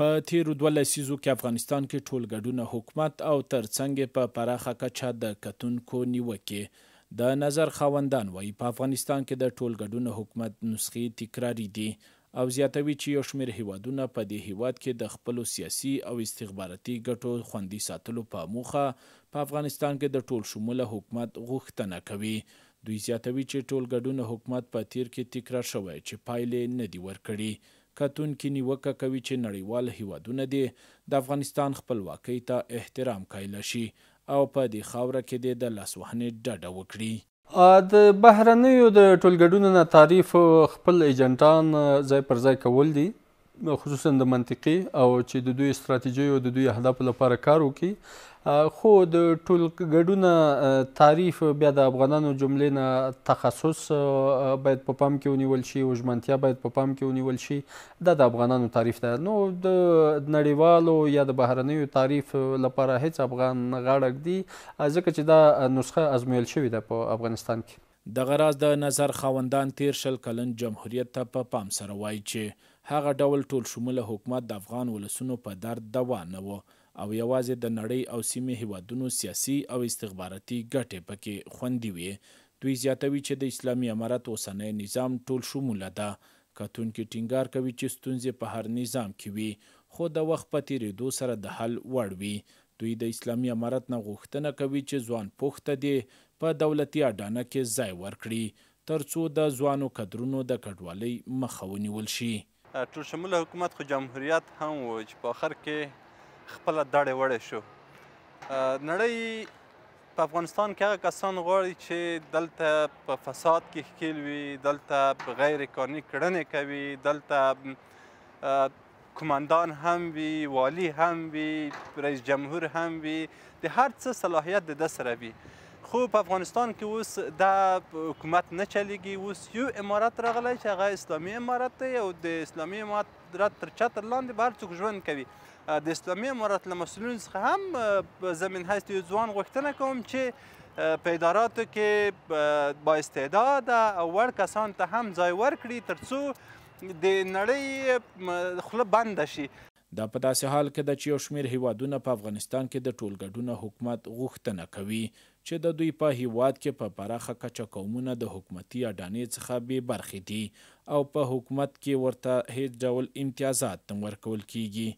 په تیرو دوه لسیزو کې افغانستان کې ټول ګډونه حکومت او ترڅنګ په پراخه کچه د کتونکو نیوکې د نظر خاوندان وایي په افغانستان کې د ټول ګډونه حکومت نسخې تکراری دي او زیاتوي چې یو شمېر هیوادونه په دې هیواد کې د خپلو سیاسي او استخباراتي ګټو خوندي ساتلو په موخه په افغانستان کې د ټول شموله حکومت غوښتنه کوي دوی زیاتوي چې ټول ګډونه حکومت په تیر کې تکرار شوی چې پایلې نه دي ورکړي کتون کې نیوکه کوي چې نړیوال هیوادونه دي د افغانستان خپلواکۍ ته احترام کایل شي او په دې خاوره کې د لاسوهنې ډډه وکړي د بهرنیو د ټولګډونو نه تعریف خپل ایجنټان ځای پر ځای کول دي خصوصا د منطقي او چې د دوی استراتیجی او د دوی اهداف لپاره کار وکړي خو د ټول ګډونه تعریف بیا د افغانانو جملې نه تخصص باید په پام کې ونیول شي او ژمنتیا باید په پام کې ونیول شي دا د افغانانو تعریف ده نو د نړیوالو یا د بهرنیو تعریف لپاره هیڅ افغان غاړه دی ځکه چې دا نسخه ازمویل شوې ده په افغانستان کې دغه راز د نظر خاوندان تیر شل کلن جمهوریت ته په پا پام سره وایي چې هغه ډول ټول شموله حکومت د افغان ولسونو په درد دوا نه و او یوازې د نړۍ او سیمې هیوادونو سیاسي او استخباراتي ګټې پکې خوندي وي دوی زیاتوي چې د اسلامي امارت اوسنۍ نظام ټول شموله ده کتونکي ټینګار کوي چې ستونزې په هر نظام کې وي خو د وخت په تیریدو سره د حل وړ وي دوی د اسلامي امارت نه غوښتنه کوي چې ځوان پوخته دي په دولتي اډانه کې ځای ورکړي ترڅو د ځوانو کډرونو د کډوالۍ مخه ونیول شي ټول شموله حکومت خو جمهوریت هم و چې په آخر کې خپله داړې وړې شو نړۍ په افغانستان کې هغه کسان غواړي چې دلته په فساد کې ښکیل وي دلته غیر قانوني کړنې کوي دلته کماندان هم وي والی هم وي رئیس جمهور هم وي د هر څه صلاحیت د ده سره وي خو په افغانستان کې اوس دا حکومت نه چلیږي اوس یو امارت راغلی چې هغه اسلامي امارت دی او د اسلامي امارت تر چتر لاندې به هر څوک ژوند کوي د اسلامي امارت له مسؤلینو څخه هم زمین هست یو ځوان غوښتنه کوم چې په اداراتو کې با استعداد او وړ کسان ته هم ځای ورکړي ترڅو د نړۍ خوله بند شي دا په داسې حال کې د چې یو شمیر هیوادونه په افغانستان کې د ټولګډونه حکومت غوښتنه کوي چې د دوی په هیواد کې په پراخه کچه قومونه د حکومتي اډانې څخه بې برخې دي او په حکومت کې ورته هیڅ ډول امتیازات هم ورکول کیږي